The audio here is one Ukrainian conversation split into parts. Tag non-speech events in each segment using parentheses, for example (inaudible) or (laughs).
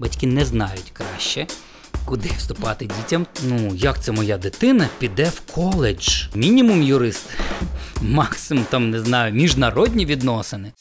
батьки не знають краще. Куди вступати дітям? Ну, як це моя дитина піде в коледж? Мінімум юрист, максимум там не знаю, міжнародні відносини.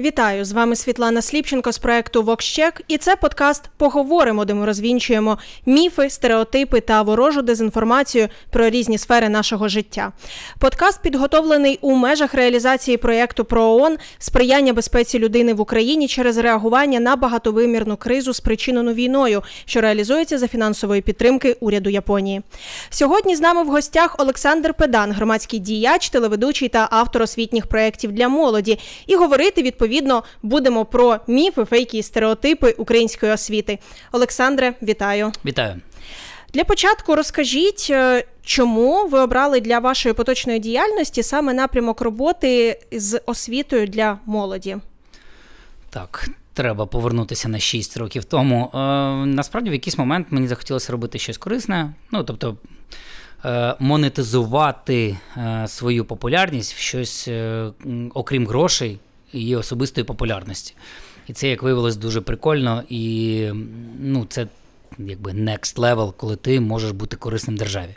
Вітаю з вами Світлана Сліпченко з проекту Вокщек. І це подкаст Поговоримо, де ми розвінчуємо міфи, стереотипи та ворожу дезінформацію про різні сфери нашого життя. Подкаст підготовлений у межах реалізації проєкту про ООН сприяння безпеці людини в Україні через реагування на багатовимірну кризу, спричинену війною, що реалізується за фінансової підтримки уряду Японії. Сьогодні з нами в гостях Олександр Педан, громадський діяч, телеведучий та автор освітніх проєктів для молоді, і говорити відповідно відповідно будемо про міфи, фейки і стереотипи української освіти. Олександре, вітаю! Вітаю! Для початку розкажіть, е, чому ви обрали для вашої поточної діяльності саме напрямок роботи з освітою для молоді? Так. Треба повернутися на 6 років тому. Е, Насправді, в якийсь момент мені захотілося робити щось корисне, ну тобто е, монетизувати е, свою популярність в щось, е, окрім грошей, її особистої популярності. І це, як виявилось, дуже прикольно, і ну, це якби next level, коли ти можеш бути корисним державі.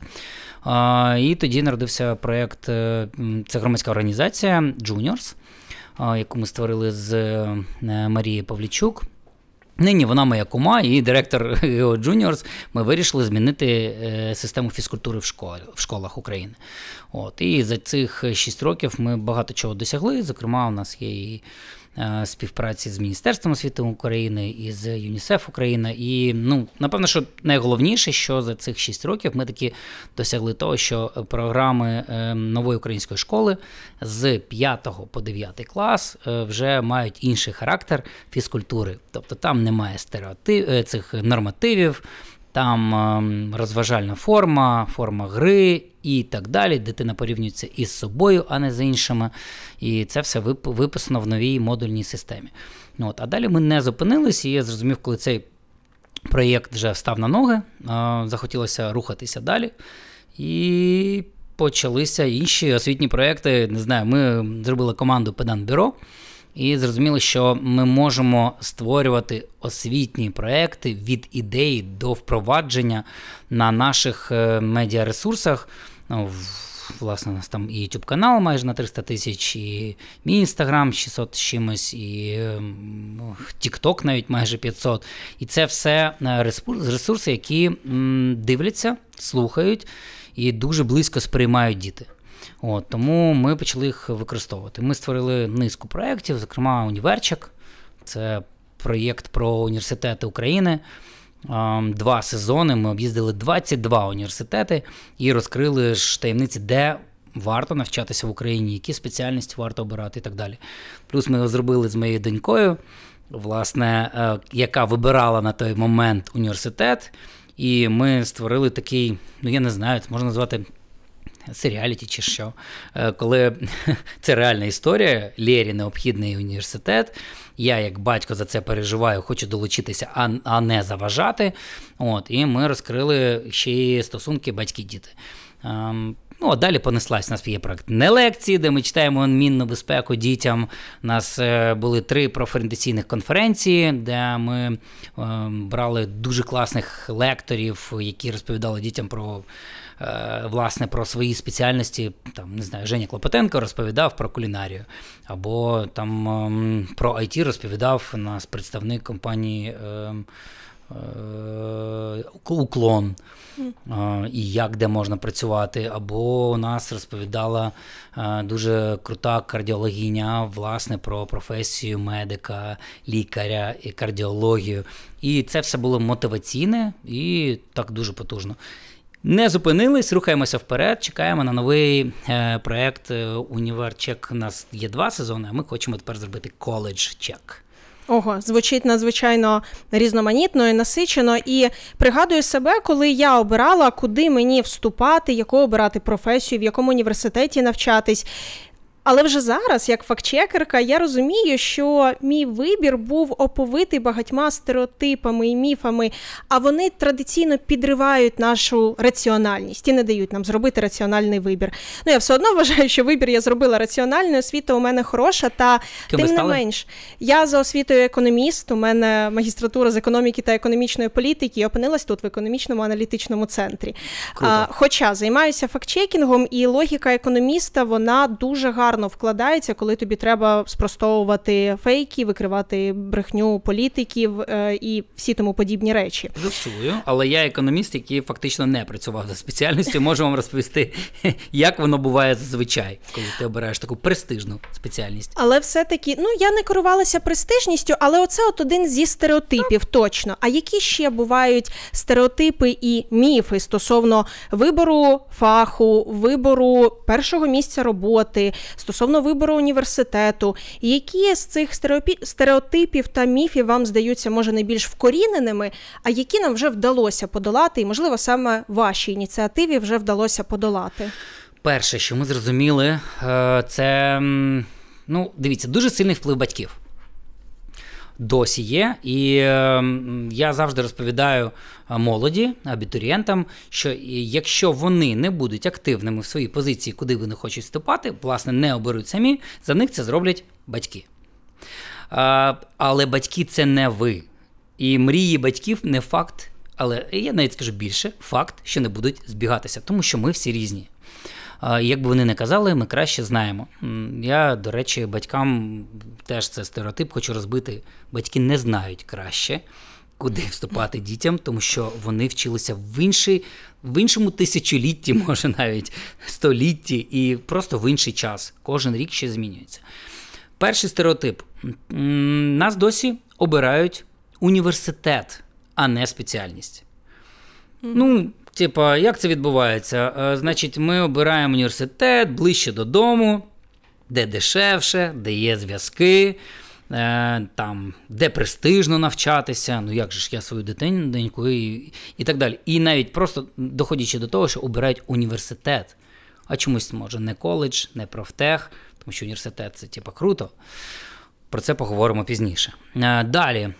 А, І тоді народився проєкт, е, це громадська організація Juniors, яку ми створили з е, Марією Павлічук. Нині вона моя кума і директор Гео Juniors, Ми вирішили змінити е, систему фізкультури в школі, в школах України. От І за цих 6 років ми багато чого досягли. Зокрема, у нас є і Е, співпраці з Міністерством освіти України і з ЮНІСЕФ Україна. І ну, напевно, що найголовніше, що за цих шість років ми таки досягли того, що програми е, нової української школи з 5 по 9 клас е, вже мають інший характер фізкультури, тобто там немає стереотип цих нормативів. Там ем, розважальна форма, форма гри і так далі. Дитина порівнюється із собою, а не з іншими. І це все виписано в новій модульній системі. Ну, от. А далі ми не зупинились, і я зрозумів, коли цей проєкт вже став на ноги, е, захотілося рухатися далі. І почалися інші освітні проєкти. Не знаю, ми зробили команду Педан Бюро. І зрозуміло, що ми можемо створювати освітні проекти від ідеї до впровадження на наших е, медіаресурсах. Ну, Власне, у нас там і YouTube канал майже на 300 тисяч, і мій інстаграм 600 з чимось, і ем, TikTok навіть майже 500. І це все е, ресурси, які дивляться, слухають і дуже близько сприймають діти. От, Тому ми почали їх використовувати. Ми створили низку проєктів, зокрема, Універчик. Це проєкт про університети України. Ем, два сезони ми об'їздили 22 університети і розкрили ж таємниці, де варто навчатися в Україні, які спеціальності варто обирати і так далі. Плюс ми його зробили з моєю донькою, власне, е, яка вибирала на той момент університет. І ми створили такий, ну я не знаю, це можна назвати це реаліті чи що, е, коли (laughs) це реальна історія, Лєрі необхідний університет. Я, як батько, за це переживаю, хочу долучитися, а не заважати. От, І ми розкрили ще й стосунки батьки-діти. Ем, ну, а Далі понеслась У нас є проект не лекції, де ми читаємо мінну безпеку дітям. У нас е, були три профорієнтаційних конференції, де ми ем, брали дуже класних лекторів, які розповідали дітям про. Е, власне про свої спеціальності, там не знаю, Женя Клопотенко розповідав про кулінарію, або там ем, про IT розповідав нас представник компанії. Ем, е, Уклон, е, і як де можна працювати, або у нас розповідала дуже крута кардіологиня власне про професію медика, лікаря і кардіологію. І це все було мотиваційне і так дуже потужно. Не зупинились, рухаємося вперед. Чекаємо на новий е, проект е, Універчек. У нас є два сезони. а Ми хочемо тепер зробити коледж-чек. Ого, звучить надзвичайно різноманітно і насичено. І пригадую себе, коли я обирала, куди мені вступати, яку обирати професію, в якому університеті навчатись. Але вже зараз, як фактчекерка, я розумію, що мій вибір був оповитий багатьма стереотипами і міфами, а вони традиційно підривають нашу раціональність і не дають нам зробити раціональний вибір. Ну я все одно вважаю, що вибір я зробила раціональний, освіта у мене хороша, та Ким тим не менш, я за освітою економіст. У мене магістратура з економіки та економічної політики і опинилась тут в економічному аналітичному центрі. Круто. А, Хоча займаюся фактчекінгом, і логіка економіста вона дуже гарна гарно вкладається, коли тобі треба спростовувати фейки, викривати брехню політиків е, і всі тому подібні речі. Засую, але я економіст, який фактично не працював за спеціальністю, можу вам розповісти, (laughs) як воно буває зазвичай, коли ти обираєш таку престижну спеціальність. Але все-таки ну я не керувалася престижністю, але оце от один зі стереотипів. Точно. А які ще бувають стереотипи і міфи стосовно вибору фаху, вибору першого місця роботи? стосовно вибору університету. Які з цих стереотипів та міфів вам здаються може найбільш вкоріненими, а які нам вже вдалося подолати, і можливо саме вашій ініціативі вже вдалося подолати? Перше, що ми зрозуміли, е, це ну дивіться дуже сильний вплив батьків досі є. І ем, я завжди розповідаю е, молоді, абітурієнтам, що якщо вони не будуть активними в своїй позиції, куди вони хочуть вступати, власне, не оберуть самі, за них це зроблять батьки. Е, але батьки це не ви. І мрії батьків не факт, але я навіть скажу більше факт, що не будуть збігатися, тому що ми всі різні. Як би вони не казали, ми краще знаємо. Я, до речі, батькам теж це стереотип, хочу розбити. Батьки не знають краще, куди вступати дітям, тому що вони вчилися в інший, в іншому тисячолітті, (laughs) може навіть столітті, і просто в інший час. Кожен рік ще змінюється. Перший стереотип: нас досі обирають університет, а не спеціальність. Ну, Типа, як це відбувається? Е, значить, ми обираємо університет ближче додому, де дешевше, де є зв'язки, е, там, де престижно навчатися. Ну як же ж я свою дитинку і, і так далі. І навіть просто доходячи до того, що обирають університет. А чомусь може не коледж, не профтех, тому що університет це типа круто. Про це поговоримо пізніше. Е, далі е,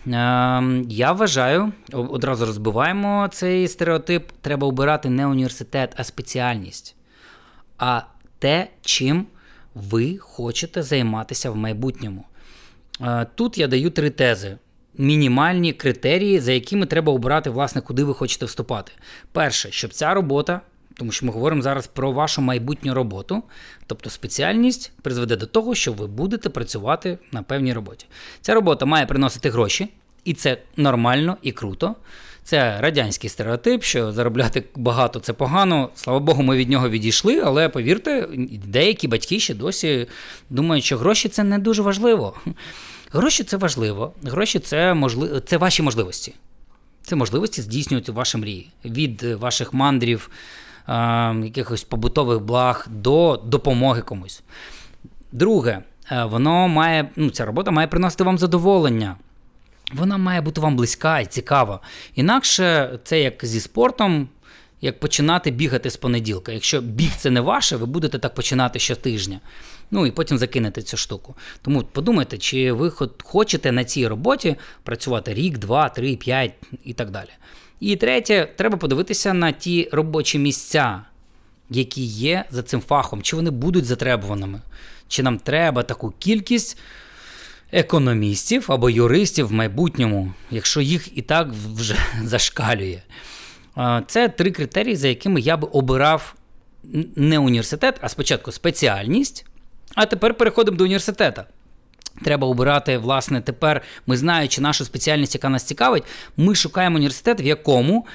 я вважаю, одразу розбиваємо цей стереотип. Треба обирати не університет, а спеціальність, а те, чим ви хочете займатися в майбутньому. Е, тут я даю три тези: мінімальні критерії, за якими треба обирати, власне, куди ви хочете вступати. Перше, щоб ця робота тому що ми говоримо зараз про вашу майбутню роботу, тобто спеціальність призведе до того, що ви будете працювати на певній роботі. Ця робота має приносити гроші, і це нормально і круто. Це радянський стереотип, що заробляти багато це погано. Слава Богу, ми від нього відійшли, але повірте, деякі батьки ще досі думають, що гроші це не дуже важливо. Гроші це важливо, гроші це можли... це ваші можливості. Це можливості здійснювати ваші мрії від ваших мандрів якихось побутових благ до допомоги комусь. Друге, е, воно має, ну, ця робота має приносити вам задоволення. Вона має бути вам близька і цікава. Інакше це як зі спортом, як починати бігати з понеділка. Якщо біг це не ваше, ви будете так починати щотижня. Ну і потім закинете цю штуку. Тому подумайте, чи ви хочете на цій роботі працювати рік, два, три, п'ять і так далі. І третє, треба подивитися на ті робочі місця, які є за цим фахом, чи вони будуть затребуваними, чи нам треба таку кількість економістів або юристів в майбутньому, якщо їх і так вже (laughs) зашкалює. Це три критерії, за якими я би обирав не університет, а спочатку спеціальність. А тепер переходимо до університету. Треба обирати, власне, тепер ми знаючи нашу спеціальність, яка нас цікавить, ми шукаємо університет, в якому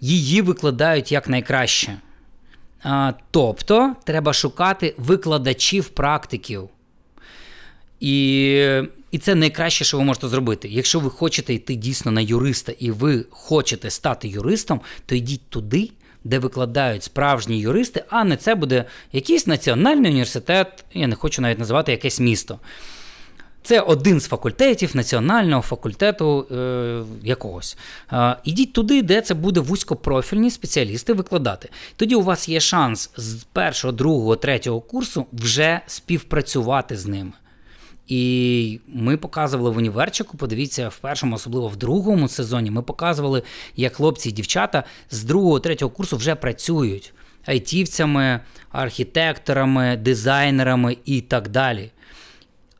її викладають як найкраще. А, тобто треба шукати викладачів практиків. І і це найкраще, що ви можете зробити. Якщо ви хочете йти дійсно на юриста і ви хочете стати юристом, то йдіть туди, де викладають справжні юристи, а не це буде якийсь національний університет, я не хочу навіть називати якесь місто. Це один з факультетів національного факультету е, якогось. Е, ідіть туди, де це буде вузькопрофільні спеціалісти викладати. Тоді у вас є шанс з першого, другого, третього курсу вже співпрацювати з ними. І ми показували в універчику. Подивіться, в першому, особливо в другому сезоні, ми показували, як хлопці і дівчата з другого, третього курсу вже працюють айтівцями, архітекторами, дизайнерами і так далі.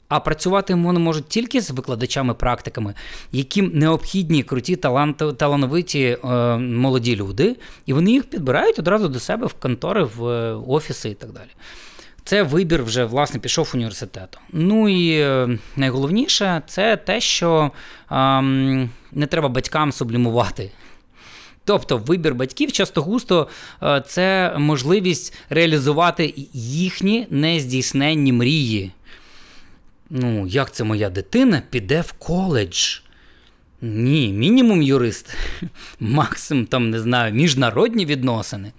А працювати вони можуть тільки з викладачами-практиками, яким необхідні круті таланти, талановиті е, молоді люди, і вони їх підбирають одразу до себе в контори, в е, офіси і так далі. Це вибір вже власне пішов університету. Ну і е, найголовніше це те, що е, не треба батькам сублімувати. Тобто вибір батьків часто густо е, це можливість реалізувати їхні нездійсненні мрії. Ну, як це моя дитина піде в коледж? Ні, мінімум юрист, (laughs) максимум, там, не знаю, міжнародні відносини.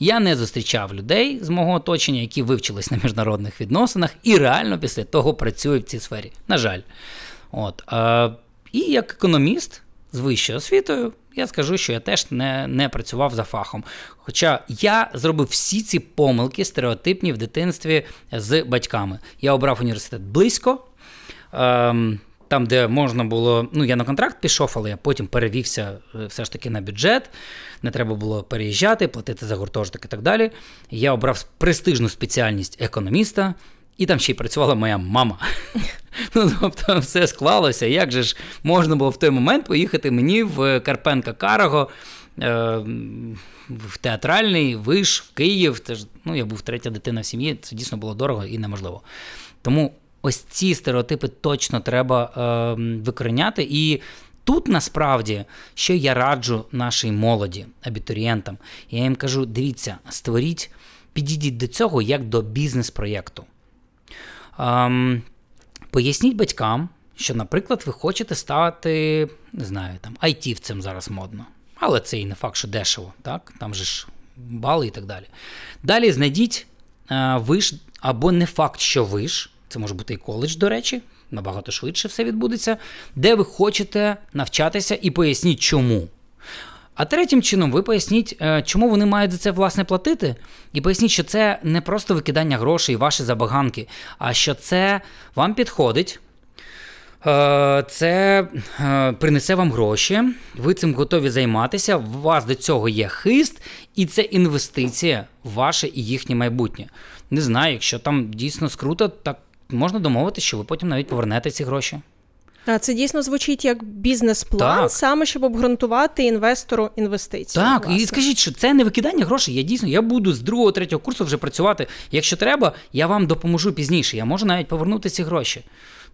Я не зустрічав людей з мого оточення, які вивчились на міжнародних відносинах, і реально після того працюють в цій сфері. На жаль. От. А, І як економіст з вищою освітою, я скажу, що я теж не, не працював за фахом. Хоча я зробив всі ці помилки стереотипні в дитинстві з батьками. Я обрав університет близько. Ем, там, де можна було, ну я на контракт пішов, але я потім перевівся е, все ж таки на бюджет. Не треба було переїжджати, платити за гуртожиток і так далі. Я обрав престижну спеціальність економіста. І там ще й працювала моя мама. (laughs) Ну, тобто, все склалося. Як же ж можна було в той момент поїхати мені в е, Карпенка Карого, е, в театральний виш, в Київ? Теж, ну, я був третя дитина в сім'ї, це дійсно було дорого і неможливо. Тому ось ці стереотипи точно треба е, викореняти. І тут насправді, що я раджу нашій молоді, абітурієнтам, я їм кажу: дивіться, створіть, підійдіть до цього як до бізнес-проєкту. Ем, Поясніть батькам, що, наприклад, ви хочете стати, не знаю, там, айтівцем зараз модно. Але це і не факт, що дешево, так? Там же ж бали і так далі. Далі знайдіть е, виш, або не факт, що виш, це може бути і коледж, до речі, набагато швидше все відбудеться, де ви хочете навчатися і поясніть, чому. А третім чином ви поясніть, е, чому вони мають за це власне платити, і поясніть, що це не просто викидання грошей, і ваші забаганки, а що це вам підходить. Е, це е, принесе вам гроші, ви цим готові займатися. У вас до цього є хист, і це інвестиція в ваше і їхнє майбутнє. Не знаю, якщо там дійсно скрута, так можна домовитися, що ви потім навіть повернете ці гроші. А це дійсно звучить як бізнес-план, так. саме щоб обґрунтувати інвестору інвестиції. Так, власне. і скажіть, що це не викидання грошей. Я дійсно я буду з другого третього курсу вже працювати. Якщо треба, я вам допоможу пізніше. Я можу навіть повернути ці гроші.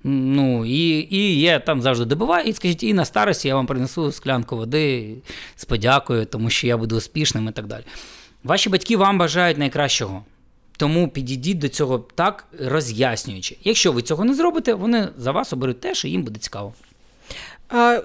Ну і і я там завжди добиваю, і скажіть, і на старості я вам принесу склянку води з подякою, тому що я буду успішним і так далі. Ваші батьки вам бажають найкращого. Тому підійдіть до цього так роз'яснюючи. Якщо ви цього не зробите, вони за вас оберуть те, що їм буде цікаво.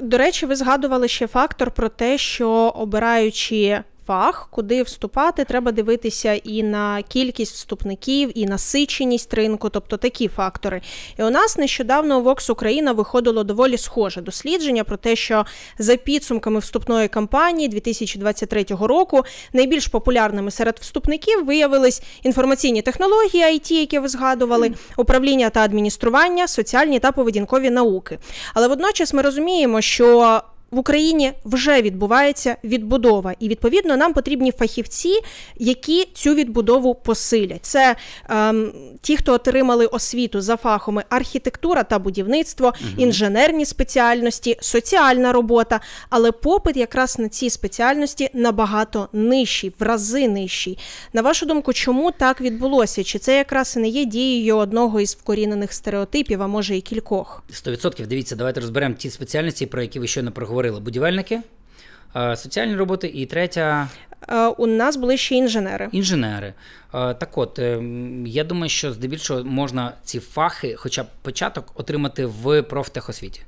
До речі, ви згадували ще фактор про те, що обираючи фах, куди вступати, треба дивитися і на кількість вступників, і насиченість ринку, тобто такі фактори. І у нас нещодавно у Vox Україна виходило доволі схоже дослідження про те, що за підсумками вступної кампанії 2023 року найбільш популярними серед вступників виявились інформаційні технології, IT, які ви згадували, управління та адміністрування, соціальні та поведінкові науки. Але водночас ми розуміємо, що в Україні вже відбувається відбудова, і відповідно нам потрібні фахівці, які цю відбудову посилять. Це ем, ті, хто отримали освіту за фахами архітектура та будівництво, угу. інженерні спеціальності, соціальна робота. Але попит якраз на ці спеціальності набагато нижчий, в рази нижчий. На вашу думку, чому так відбулося? Чи це якраз і не є дією одного із вкорінених стереотипів, а може і кількох? 100%. Дивіться, давайте розберемо ті спеціальності, про які ви щойно проговорили говорили, будівельники, е, соціальні роботи і третя. Е, у нас були ще інженери. Інженери. Е, так от, я думаю, що здебільшого можна ці фахи, хоча б початок, отримати в профтехосвіті.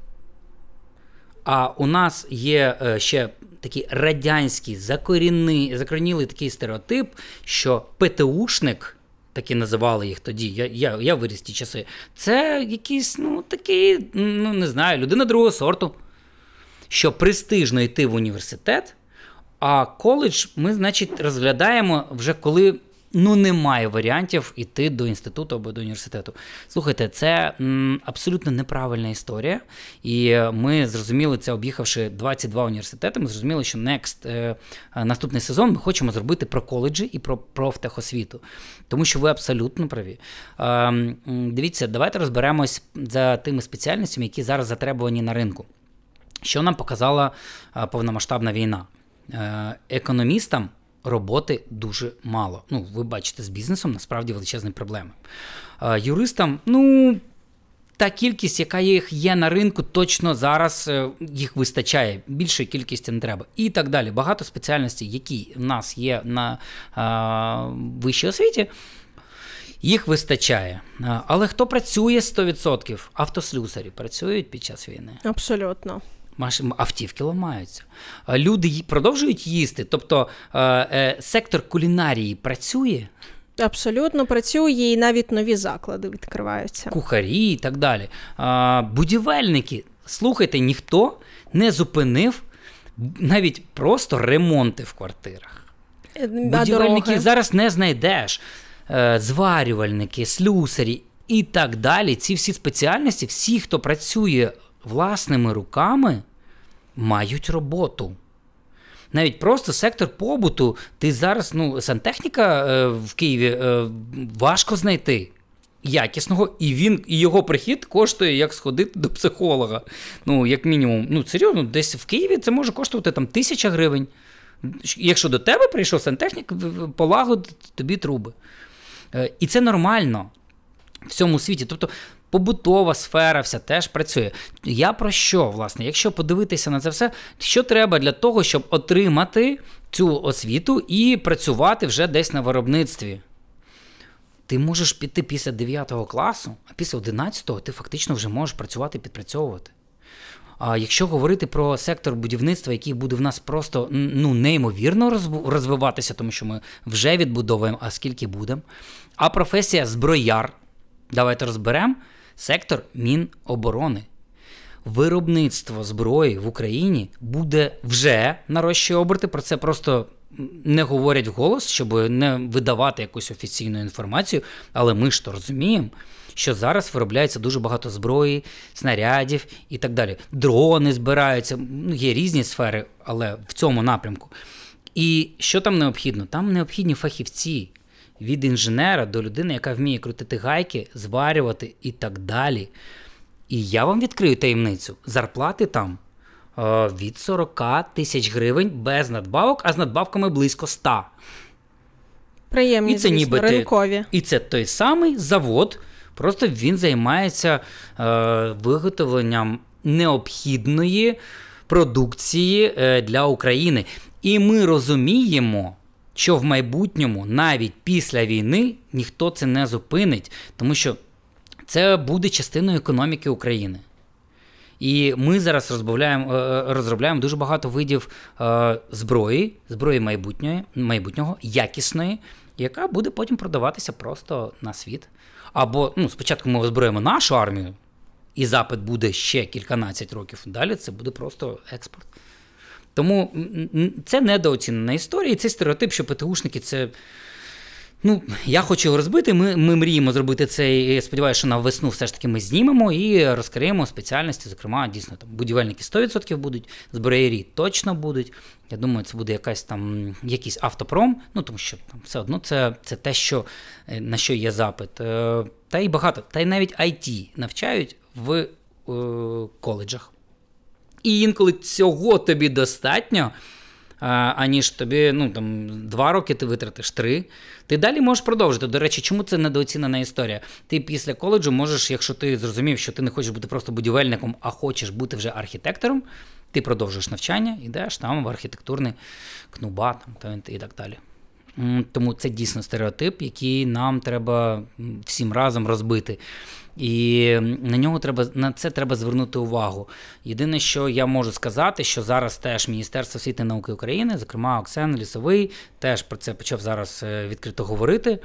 А у нас є ще такий радянський, закорінний, закорінілий такий стереотип, що ПТУшник. Такі називали їх тоді. Я я, я виріс ті часи. Це якийсь, ну такий, ну не знаю, людина другого сорту що престижно йти в університет, а коледж ми, значить, розглядаємо вже коли. Ну, немає варіантів іти до інституту або до університету. Слухайте, це м, абсолютно неправильна історія. І е, ми зрозуміли це, об'їхавши 22 університети. Ми зрозуміли, що next, е, е, наступний сезон ми хочемо зробити про коледжі і про профтехосвіту. Тому що ви абсолютно праві. Е, дивіться, давайте розберемось за тими спеціальностями, які зараз затребувані на ринку. Що нам показала е, повномасштабна війна? Е, економістам роботи дуже мало. Ну, ви бачите, з бізнесом насправді величезні проблеми. Е, юристам, ну. Та кількість, яка їх є на ринку, точно зараз їх вистачає. Більшої кількості не треба. І так далі. Багато спеціальностей, які в нас є на а, вищій освіті, їх вистачає. Але хто працює 100%? Автослюсарі працюють під час війни? Абсолютно автівки ламаються. Е, люди продовжують їсти. Тобто е, е, сектор кулінарії працює. Абсолютно працює, і навіть нові заклади відкриваються. Кухарі і так далі. Будівельники, слухайте, ніхто не зупинив навіть просто ремонти в квартирах. Будівельників зараз не знайдеш. Зварювальники, слюсарі і так далі. Ці всі спеціальності, всі, хто працює власними руками, мають роботу. Навіть просто сектор побуту, ти зараз ну, сантехніка е, в Києві е, важко знайти якісного, і він, і його прихід коштує як сходити до психолога. Ну, як мінімум, ну серйозно, десь в Києві це може коштувати там тисяча гривень. Якщо до тебе прийшов сантехнік, полагодить тобі труби. Е, і це нормально в цьому світі. Тобто побутова сфера, вся теж працює. Я про що, власне, якщо подивитися на це все, що треба для того, щоб отримати цю освіту і працювати вже десь на виробництві? Ти можеш піти після 9 класу, а після 11 ти фактично вже можеш працювати і підпрацьовувати. А якщо говорити про сектор будівництва, який буде в нас просто ну неймовірно розвиватися, тому що ми вже відбудовуємо, а скільки будемо. А професія зброяр, давайте розберемо, сектор Міноборони. Виробництво зброї в Україні буде вже нарощує оберти. Про це просто не говорять вголос, щоб не видавати якусь офіційну інформацію. Але ми ж то розуміємо, що зараз виробляється дуже багато зброї, снарядів і так далі. Дрони збираються, ну, є різні сфери, але в цьому напрямку. І що там необхідно? Там необхідні фахівці від інженера до людини, яка вміє крутити гайки, зварювати і так далі. І я вам відкрию таємницю. Зарплати там е, від 40 тисяч гривень без надбавок, а з надбавками близько 100. Приємні, і це звісно, ніби ринкові. І це той самий завод, просто він займається е, виготовленням необхідної продукції е, для України. І ми розуміємо, що в майбутньому, навіть після війни, ніхто це не зупинить, тому що це буде частиною економіки України. І ми зараз е, е, розробляємо дуже багато видів е, зброї, зброї майбутньої, майбутнього, якісної, яка буде потім продаватися просто на світ. Або ну, спочатку ми озброїмо нашу армію, і запит буде ще кільканадцять років. Далі це буде просто експорт. Тому це недооцінена історія, і цей стереотип, що ПТУшники це. Ну, я хочу його розбити. Ми ми мріємо зробити це. і я Сподіваюся, що на весну все ж таки ми знімемо і розкриємо спеціальності. Зокрема, дійсно там будівельники 100% будуть, зброєрі точно будуть. Я думаю, це буде якась там якийсь автопром. Ну тому що там все одно це це те, що е, на що є запит. Е, та й багато, та й навіть IT навчають в е, коледжах. І інколи цього тобі достатньо, аніж тобі ну, там, два роки ти витратиш три. Ти далі можеш продовжити. До речі, чому це недооцінена історія? Ти після коледжу можеш, якщо ти зрозумів, що ти не хочеш бути просто будівельником, а хочеш бути вже архітектором, ти продовжуєш навчання, йдеш там в архітектурний кнуба там, і так далі. Тому це дійсно стереотип, який нам треба всім разом розбити. І на нього треба на це треба звернути увагу. Єдине, що я можу сказати, що зараз теж Міністерство освіти і науки України, зокрема Оксен Лісовий, теж про це почав зараз е, відкрито говорити.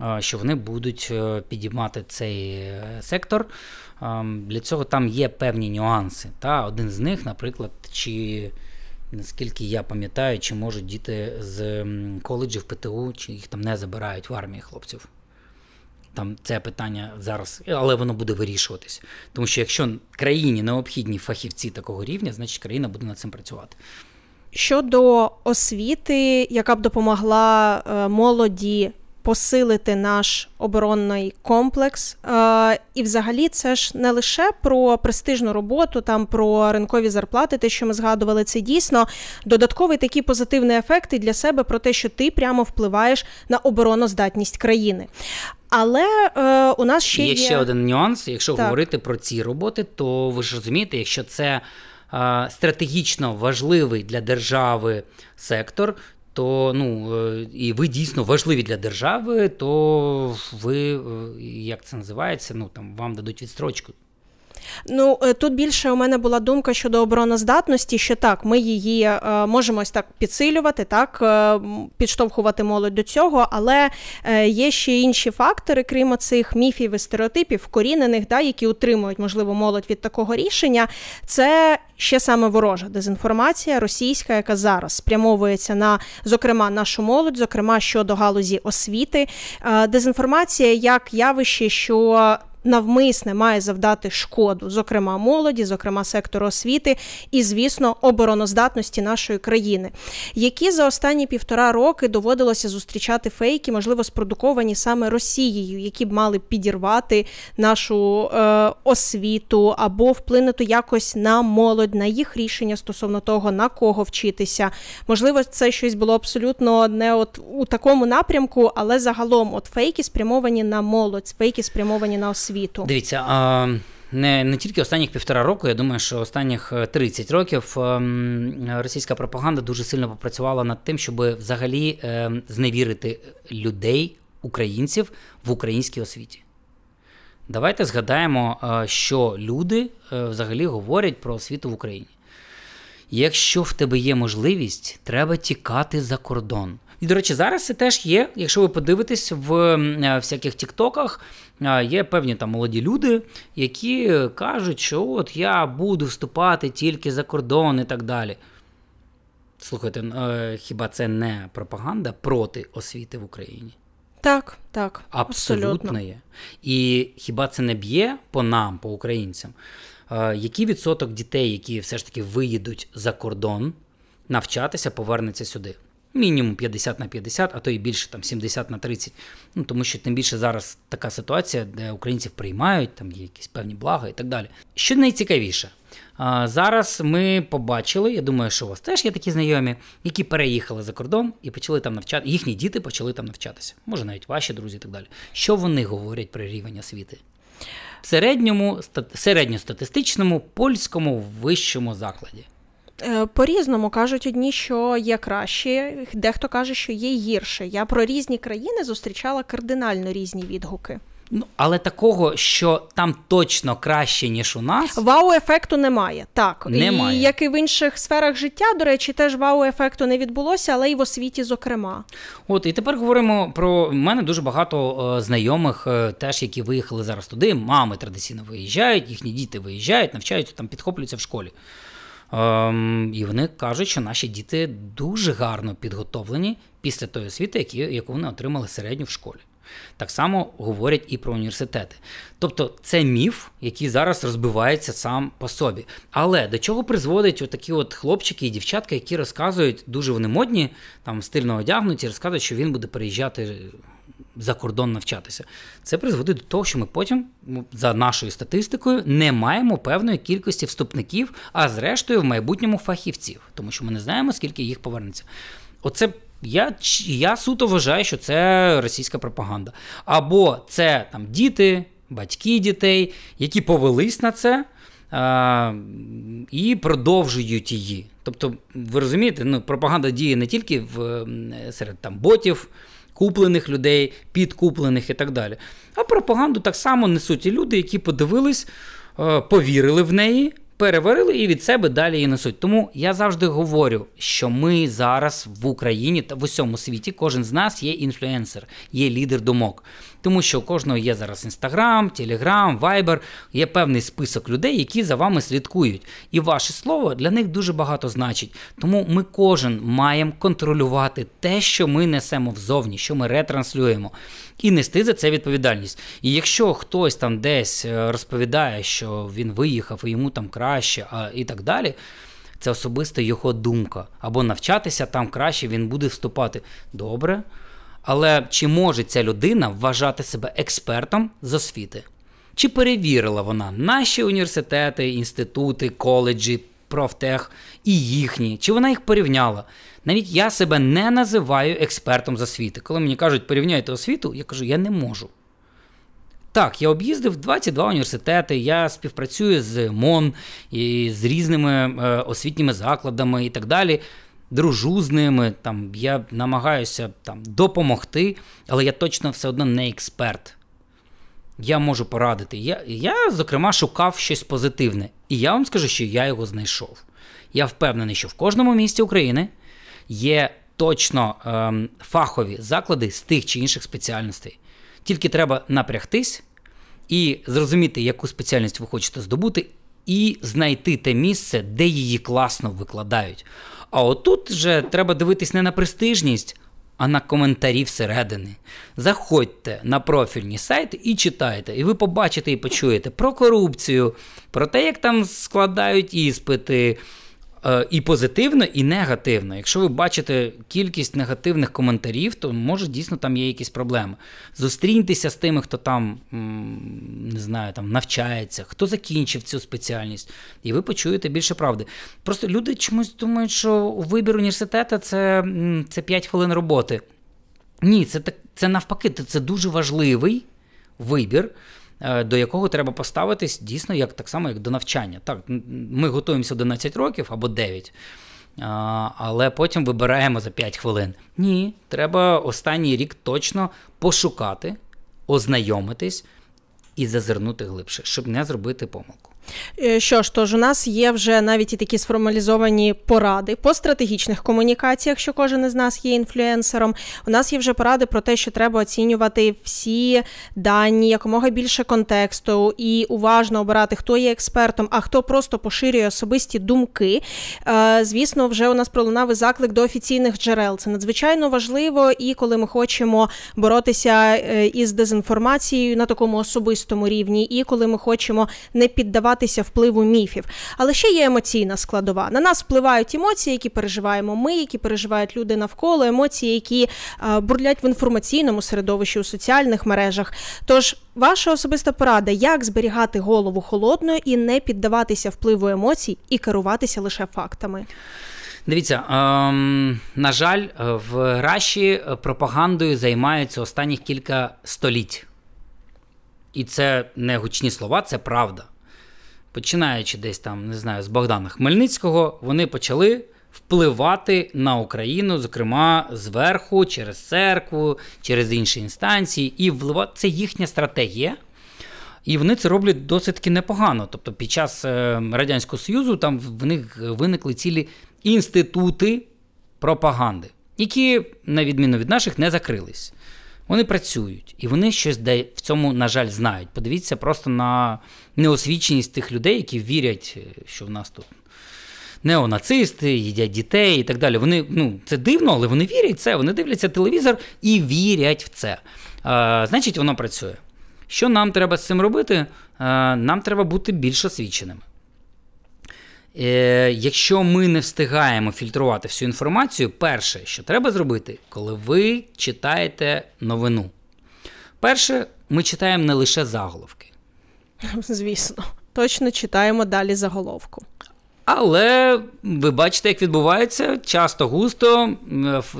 Е, що вони будуть е, підіймати цей сектор. Ем, для цього там є певні нюанси. Та Один з них, наприклад, чи наскільки я пам'ятаю, чи можуть діти з коледжів ПТУ, чи їх там не забирають в армії хлопців. Там це питання зараз, але воно буде вирішуватись. Тому що якщо країні необхідні фахівці такого рівня, значить країна буде над цим працювати. Щодо освіти, яка б допомогла е, молоді посилити наш оборонний комплекс. І, взагалі, це ж не лише про престижну роботу, там про ринкові зарплати, те, що ми згадували, це дійсно додатковий такі позитивні ефекти для себе про те, що ти прямо впливаєш на обороноздатність країни. Але е, у нас ще є, є ще один нюанс. Якщо так. говорити про ці роботи, то ви ж розумієте, якщо це е, стратегічно важливий для держави сектор, то ну е, і ви дійсно важливі для держави, то ви е, як це називається? Ну там вам дадуть відстрочку. Ну е, тут більше у мене була думка щодо обороноздатності, що так, ми її е, можемо ось так підсилювати, так е, підштовхувати молодь до цього, але є ще інші фактори, крім цих міфів і стереотипів, корінених, да, які утримують, можливо, молодь від такого рішення. Це ще саме ворожа дезінформація російська, яка зараз спрямовується на зокрема нашу молодь, зокрема щодо галузі освіти. Дезінформація як явище, що навмисне має завдати шкоду, зокрема молоді, зокрема сектору освіти і, звісно, обороноздатності нашої країни, які за останні півтора роки доводилося зустрічати фейки, можливо, спродуковані саме Росією, які б мали підірвати нашу е, освіту або вплинути якось на молодь, на їх рішення стосовно того, на кого вчитися. Можливо, це щось було абсолютно не от у такому напрямку, але загалом, от фейки спрямовані на молодь, фейки спрямовані на освіту світу. Дивіться. А... Не не тільки останніх півтора року, я думаю, що останніх 30 е, років ем, російська пропаганда дуже сильно попрацювала над тим, щоб взагалі ем, зневірити людей, українців в українській освіті. Давайте згадаємо, е, що люди е, взагалі говорять про освіту в Україні. Якщо в тебе є можливість, треба тікати за кордон. І, до речі, зараз це теж є. Якщо ви подивитесь в е, всяких тіктоках, е, є певні там молоді люди, які кажуть, що от я буду вступати тільки за кордон і так далі. Слухайте, е, хіба це не пропаганда проти освіти в Україні? Так, так. Абсолютно, є. І хіба це не б'є по нам, по українцям? Який відсоток дітей, які все ж таки виїдуть за кордон, навчатися, повернеться сюди? мінімум 50 на 50, а то і більше там 70 на 30. Ну тому що тим більше зараз така ситуація, де українців приймають, там є якісь певні блага і так далі. Що найцікавіше, а, зараз ми побачили, я думаю, що у вас теж є такі знайомі, які переїхали за кордон і почали там навчати. Їхні діти почали там навчатися. Може навіть ваші друзі і так далі. Що вони говорять про рівень освіти? В середньому середньостатистичному польському вищому закладі. Е, По різному кажуть одні, що є краще, дехто каже, що є гірше. Я про різні країни зустрічала кардинально різні відгуки. Ну, але такого, що там точно краще ніж у нас, вау-ефекту немає. Так немає. І, як і в інших сферах життя, до речі, теж вау-ефекту не відбулося, але й в освіті, зокрема. От і тепер говоримо про У мене дуже багато е, знайомих, е, теж які виїхали зараз туди. Мами традиційно виїжджають, їхні діти виїжджають, навчаються там, підхоплюються в школі. Ем, І вони кажуть, що наші діти дуже гарно підготовлені після тої освіти, які, яку вони отримали середню в школі. Так само говорять і про університети. Тобто це міф, який зараз розбивається сам по собі. Але до чого призводить отакі от хлопчики і дівчатка, які розказують, дуже вони модні, там стильно одягнуті, розказують, що він буде переїжджати за кордон навчатися. Це призводить до того, що ми потім, за нашою статистикою, не маємо певної кількості вступників, а зрештою в майбутньому фахівців, тому що ми не знаємо, скільки їх повернеться. Оце. Я я суто вважаю, що це російська пропаганда. Або це там діти, батьки дітей, які повелись на це а, і продовжують її. Тобто, ви розумієте, ну пропаганда діє не тільки в серед там ботів, куплених людей, підкуплених і так далі. А пропаганду так само несуть і люди, які подивились, е, повірили в неї переварили і від себе далі її несуть. Тому я завжди говорю, що ми зараз в Україні та в усьому світі кожен з нас є інфлюенсер, є лідер думок. Тому що у кожного є зараз інстаграм, телеграм, вайбер, є певний список людей, які за вами слідкують. І ваше слово для них дуже багато значить. Тому ми кожен маємо контролювати те, що ми несемо взовні, що ми ретранслюємо і нести за це відповідальність. І якщо хтось там десь е, розповідає, що він виїхав і йому там краще, а і так далі. Це особиста його думка. Або навчатися там краще він буде вступати. Добре. Але чи може ця людина вважати себе експертом з освіти? Чи перевірила вона наші університети, інститути, коледжі, профтех і їхні, чи вона їх порівняла. Навіть я себе не називаю експертом з освіти. Коли мені кажуть, порівняйте освіту, я кажу, я не можу. Так, я об'їздив 22 університети, я співпрацюю з МОН, і з різними е, освітніми закладами і так далі. Дружу з ними, там, я намагаюся там, допомогти, але я точно все одно не експерт. Я можу порадити. Я, Я, зокрема, шукав щось позитивне. І я вам скажу, що я його знайшов. Я впевнений, що в кожному місті України є точно ем, фахові заклади з тих чи інших спеціальностей. Тільки треба напрягтись і зрозуміти, яку спеціальність ви хочете здобути, і знайти те місце, де її класно викладають. А отут вже треба дивитись не на престижність. А на коментарі всередини. Заходьте на профільні сайти і читайте. І ви побачите і почуєте про корупцію, про те, як там складають іспити, Е, і позитивно, і негативно. Якщо ви бачите кількість негативних коментарів, то може дійсно там є якісь проблеми. Зустріньтеся з тими, хто там не знаю, там навчається, хто закінчив цю спеціальність, і ви почуєте більше правди. Просто люди чомусь думають, що вибір університету це це 5 хвилин роботи. Ні, це так, це навпаки, це дуже важливий вибір. Е, до якого треба поставитись дійсно як так само, як до навчання. Так, ми готуємося 11 років або 9. Але потім вибираємо за 5 хвилин. Ні, треба останній рік точно пошукати, ознайомитись і зазирнути глибше, щоб не зробити помилку. Е, що ж, тож у нас є вже навіть і такі сформалізовані поради по стратегічних комунікаціях, що кожен із нас є інфлюенсером. У нас є вже поради про те, що треба оцінювати всі дані, якомога більше контексту і уважно обирати, хто є експертом, а хто просто поширює особисті думки. Е, звісно, вже у нас пролунав і заклик до офіційних джерел. Це надзвичайно важливо, і коли ми хочемо боротися е, із дезінформацією на такому особистому рівні, і коли ми хочемо не піддавати домагатися впливу міфів. Але ще є емоційна складова. На нас впливають емоції, які переживаємо ми, які переживають люди навколо, емоції, які е, бурлять в інформаційному середовищі у соціальних мережах. Тож ваша особиста порада, як зберігати голову холодною і не піддаватися впливу емоцій і керуватися лише фактами. Дивіться, ем, на жаль, е, в Раші е, пропагандою займаються останніх кілька століть. І це не гучні слова, це правда починаючи десь там, не знаю, з Богдана Хмельницького, вони почали. Впливати на Україну, зокрема зверху, через церкву, через інші інстанції, і вливати це їхня стратегія. І вони це роблять досить таки непогано. Тобто, під час е, Радянського Союзу там в них виникли цілі інститути пропаганди, які, на відміну від наших, не закрились. Вони працюють і вони щось в цьому, на жаль, знають. Подивіться просто на неосвіченість тих людей, які вірять, е, що в нас тут неонацисти, їдять дітей і так далі. Вони ну це дивно, але вони вірять в це. Вони дивляться телевізор і вірять в це. А, Значить, воно працює. Що нам треба з цим робити? А, Нам треба бути більш освіченими. Е, якщо ми не встигаємо фільтрувати всю інформацію, перше, що треба зробити, коли ви читаєте новину. Перше, ми читаємо не лише заголовки. Звісно, точно читаємо далі заголовку. Але ви бачите, як відбувається, часто густо,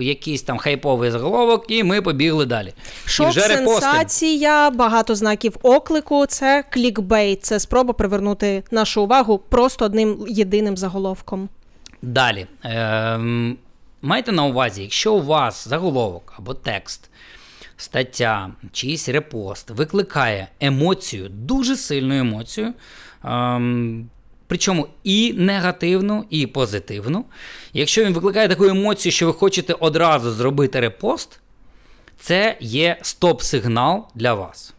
якийсь там хайповий заголовок, і ми побігли далі. Шок, сенсація, багато знаків оклику, це клікбейт, це спроба привернути нашу увагу просто одним єдиним заголовком. Далі Е, майте на увазі, якщо у вас заголовок або текст, стаття, чийсь репост викликає емоцію, дуже сильну емоцію. Ем, причому і негативну, і позитивну. Якщо він викликає таку емоцію, що ви хочете одразу зробити репост, це є стоп-сигнал для вас.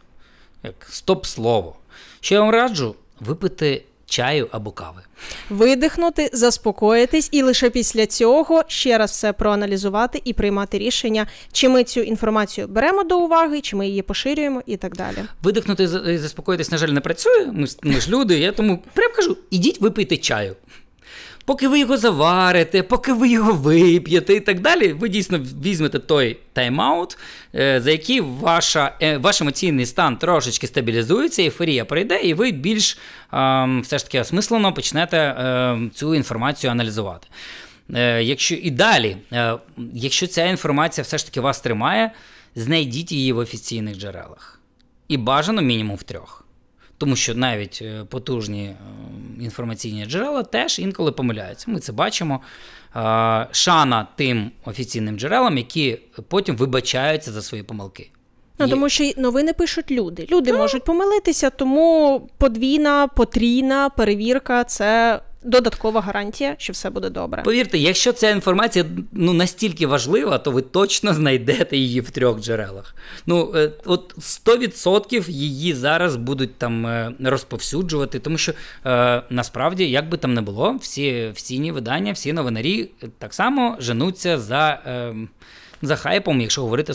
Як стоп-слово. Що я вам раджу, випити чаю або кави. Видихнути, заспокоїтись, і лише після цього ще раз все проаналізувати і приймати рішення, чи ми цю інформацію беремо до уваги, чи ми її поширюємо, і так далі. Видихнути і заспокоїтись, на жаль, не працює. Ми, ми ж люди. Я тому прям кажу: ідіть випийте чаю поки ви його заварите, поки ви його вип'єте і так далі, ви дійсно візьмете той тайм-аут, е, за який ваша, е, ваш емоційний стан трошечки стабілізується, еферія пройде, і ви більш ем, все ж таки осмислено почнете ем, цю інформацію аналізувати. Е, якщо і далі, якщо ця інформація все ж таки вас тримає, знайдіть її в офіційних джерелах. І бажано мінімум в трьох тому що навіть е, потужні е, інформаційні джерела теж інколи помиляються. Ми це бачимо. Шана тим офіційним джерелам, які потім вибачаються за свої помилки. Ну, тому що новини пишуть люди. Люди ну, можуть помилитися, тому подвійна, потрійна перевірка це додаткова гарантія, що все буде добре. Повірте, якщо ця інформація ну настільки важлива, то ви точно знайдете її в трьох джерелах. Ну е, от 100% її зараз будуть там е, розповсюджувати, тому що е, насправді, як би там не було, всі всі ні видання, всі новинарі е, так само женуться за. Е, за хайпом, якщо говорити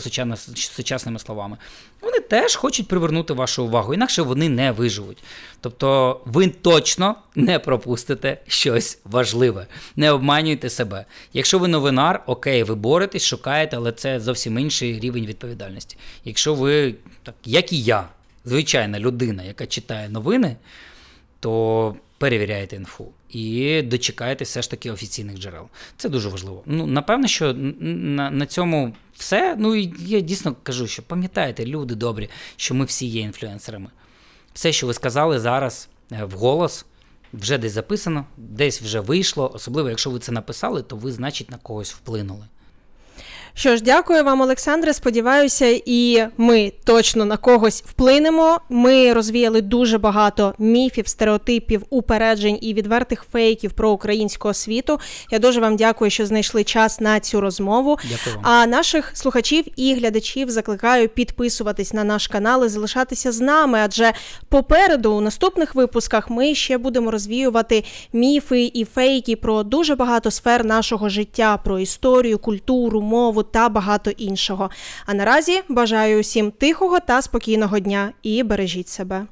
сучасними словами, вони теж хочуть привернути вашу увагу, інакше вони не виживуть. Тобто ви точно не пропустите щось важливе, не обманюйте себе. Якщо ви новинар, окей, ви боретесь, шукаєте, але це зовсім інший рівень відповідальності. Якщо ви, так як і я, звичайна людина, яка читає новини, то Перевіряєте інфу і дочекаєте все ж таки офіційних джерел. Це дуже важливо. Ну напевно, що на на цьому все. Ну і я дійсно кажу, що пам'ятаєте, люди добрі, що ми всі є інфлюенсерами. Все, що ви сказали зараз е, вголос, вже десь записано, десь вже вийшло. Особливо, якщо ви це написали, то ви, значить, на когось вплинули. Що ж, дякую вам, Олександре. Сподіваюся, і ми точно на когось вплинемо. Ми розвіяли дуже багато міфів, стереотипів, упереджень і відвертих фейків про українську освіту. Я дуже вам дякую, що знайшли час на цю розмову. Дякую. А наших слухачів і глядачів закликаю підписуватись на наш канал і залишатися з нами, адже попереду у наступних випусках ми ще будемо розвіювати міфи і фейки про дуже багато сфер нашого життя: про історію, культуру, мову та багато іншого. А наразі бажаю усім тихого та спокійного дня і бережіть себе.